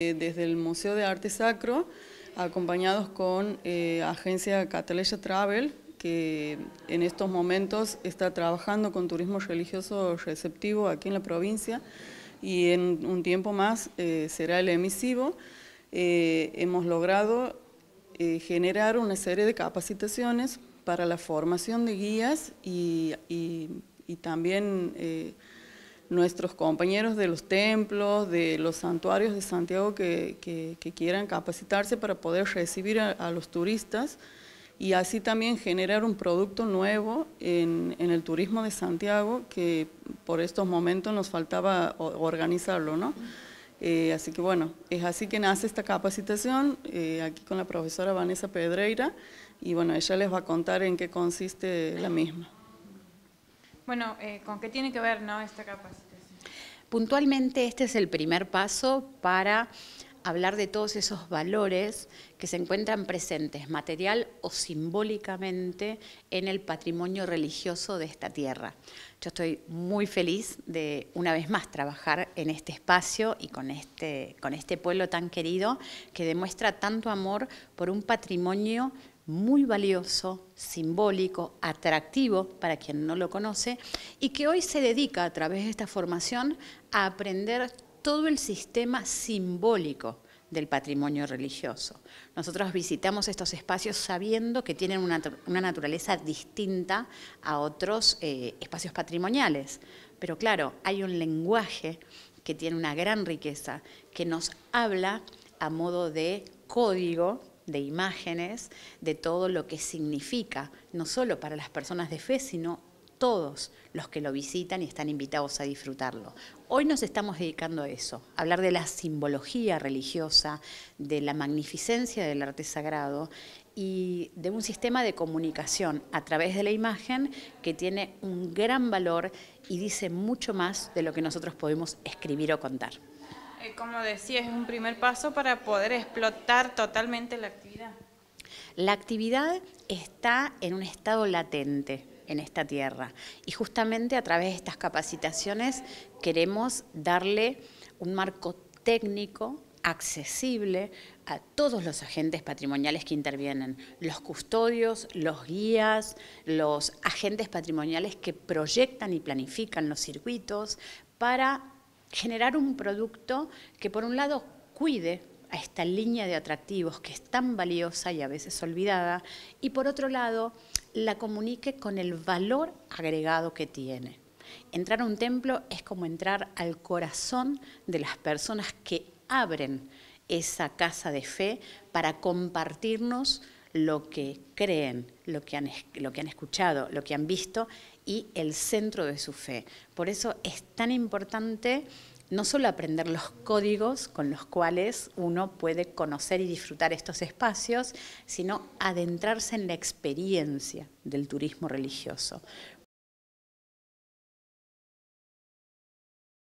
Eh, desde el Museo de Arte Sacro, acompañados con eh, Agencia Cataleya Travel, que en estos momentos está trabajando con turismo religioso receptivo aquí en la provincia y en un tiempo más eh, será el emisivo. hemos logrado generar una serie de capacitaciones para la formación de guías y, y también nuestros compañeros de los templos, de los santuarios de Santiago que, quieran capacitarse para poder recibir a, los turistas y así también generar un producto nuevo en, el turismo de Santiago que por estos momentos nos faltaba organizarlo, ¿no? Eh, así que bueno, es así que nace esta capacitación eh, aquí con la profesora Vanessa Pedreira y bueno, ella les va a contar en qué consiste la misma. Bueno, eh, ¿con qué tiene que ver ¿no? esta capacitación? Puntualmente este es el primer paso para hablar de todos esos valores que se encuentran presentes material o simbólicamente en el patrimonio religioso de esta tierra. Yo estoy muy feliz de una vez más trabajar en este espacio y con este, con este pueblo tan querido que demuestra tanto amor por un patrimonio muy valioso, simbólico, atractivo para quien no lo conoce y que hoy se dedica a través de esta formación a aprender todo el sistema simbólico del patrimonio religioso. Nosotros visitamos estos espacios sabiendo que tienen una, naturaleza distinta a otros eh, espacios patrimoniales. Pero claro, hay un lenguaje que tiene una gran riqueza, que nos habla a modo de código de imágenes de todo lo que significa, no solo para las personas de fe, sino todos los que lo visitan y están invitados a disfrutarlo. Hoy nos estamos dedicando a eso, a hablar de la simbología religiosa, de la magnificencia del arte sagrado y de un sistema de comunicación a través de la imagen que tiene un gran valor y dice mucho más de lo que nosotros podemos escribir o contar. Eh, como decía, es un primer paso para poder explotar totalmente la actividad. La actividad está en un estado latente en esta tierra y justamente a través de estas capacitaciones queremos darle un marco técnico accesible a todos los agentes patrimoniales que intervienen, los custodios, los guías, los agentes patrimoniales que proyectan y planifican los circuitos para generar un producto que por un lado cuide a esta línea de atractivos que es tan valiosa y a veces olvidada, y por otro lado la comunique con el valor agregado que tiene. Entrar a un templo es como entrar al corazón de las personas que abren esa casa de fe para compartirnos lo que creen, lo que, han, lo que han escuchado, lo que han visto y el centro de su fe. Por eso es tan importante no solo aprender los códigos con los cuales uno puede conocer y disfrutar estos espacios, sino adentrarse en la experiencia del turismo religioso.